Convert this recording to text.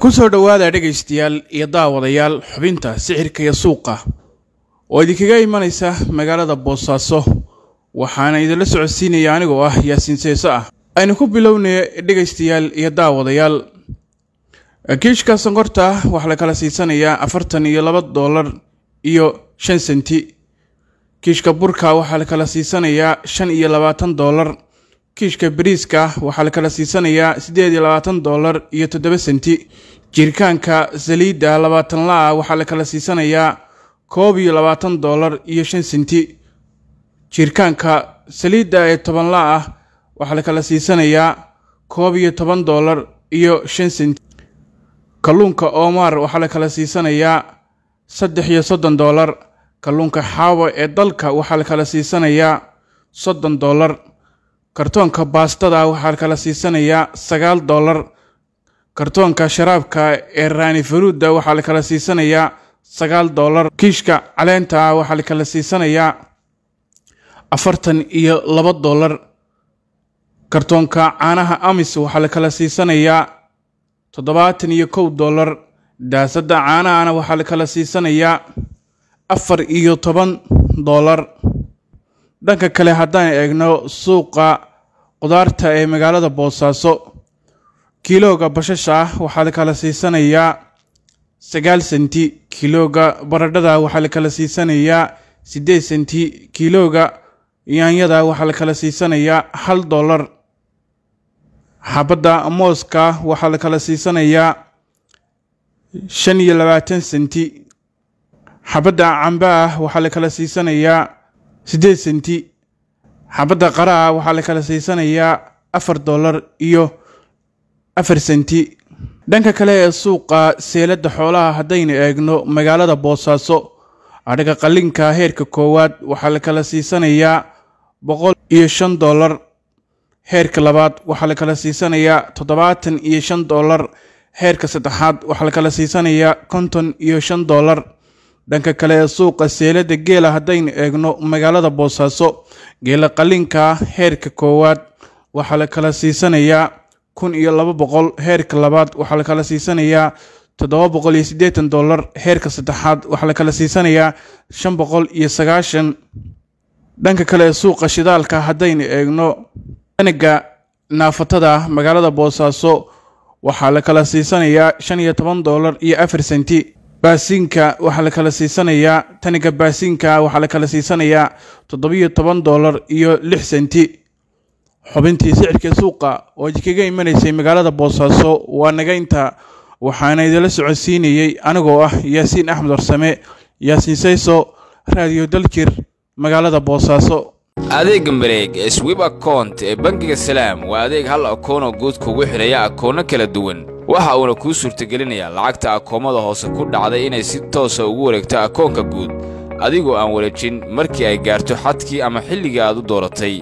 ku soo dhowaada dhegaystayaal iyo daawadayaal xubinta sixirka iyo suuqa oo idinkaga imanaysa magaalada boosaaso waxaana idinla socodsiinaya anigoo ah yaasiin seeso ah aynu ku bilownay dhegaystayaal iyo daawadayaal kiishka sonkorta waxaa la kala siisanayaa afartan iyo laba dollar iyo shan senti kiishka burka waxaa la kala siisanayaa shan iyo labaatan doolar kiishka bariiska waxaa la kala siisanayaa siddeed iyo labaatan doollar iyo toddoba senti jirkaanka saliidda labaatan la waxaa la kala siisanayaa koob iyo labaatan dollar iyo shan senti jirkaanka saliidda ee toban la ah waxaa la kala siisanayaa koob iyo toban dollar iyo shan senti kalluunka omar waxaa la kala siisanayaa saddex iyo soddon doollar kalluunka xaawa ee dalka waxaa la kala siisanayaa soddon dollar kartoonka baastada waxaa kala siisanayaa sagaal dollar kartoonka sharaabka ee raani faruudda waxaa la kala siisanayaa sagaal dollar kiishka caleenta ah waxaa la kala siisanayaa afartan iyo laba dollar kartoonka caanaha amis waxaa la kala siisanayaa toddobaatan iyo kow dollar daasadda caanahana waxaa la kala siisanayaa afar iyo toban dollar dhanka kale haddaan eegno suuqa qudaarta ee magaalada boosaaso kilooga bashasha waxaa la kala siisanayaa sagaal senti kilooga baradhada waxaa la kala siisanayaa siddeed senti kilooga yaanyada waxaa la kala siisanayaa hal dollar xabadda mooska waxaa la kala siisanayaa shan iyo labaatan senti xabadda camba ah waxaa la kala siisanayaa siddeed senti xabadda qara'a waxaa la kala siisanayaa afar dollar iyo afar senti dhanka kale ee suuqa seeladda xoolaha haddaynu eegno magaalada boosaaso adhiga qallinka heerka koowaad waxaa la kala siisanayaa boqol iyo shan dollar heerka labaad waxaa la kala siisanayaa toddobaatan iyo shan dollar heerka saddexaad waxaa la kala siisanayaa konton iyo shan dollar dhanka kale ee suuqa seelada geela haddaynu eegno magaalada boosaaso geela qalinka heerka koowaad waxaa la kala siisanayaa kun iyo laba boqol heerka labaad waxaa la kala siisanayaa toddoba boqol iyo siddeetan dollar heerka saddexaad waxaa la kala siisanayaa shan boqol iyo sagaashan dhanka kale ee suuqa shidaalka haddaynu eegno danaga naafatada magaalada boosaaso waxaa la kala siisanayaa shan iyo toban dollar iyo afar senti baasinka waxaa la kala siisanayaa taniga baasiinka waxaa la kala siisanayaa toddobiyo toban dollar iyo lix senti xubintii sicirka suuqa oo kaga imanaysay magaalada boosaaso waa nagaynta waxaana idinla socodsiinayey anigoo ah yaasiin axmed warsame yaasiin sayso raadiyo daljir magaalada boosaaso adeega mareeg ee swiib akount ee bankiga salaam waa adeeg hal akoon oo guud kugu xidhaya akoonno kala duwan waxa uuna kuu suurtagelinayaa lacagta akoomada hoose ku dhacday inay si toosa ah ugu wareegto akoonka guud adigoo aan warajin markii ay gaarto xadkii ama xilligii aad u dooratay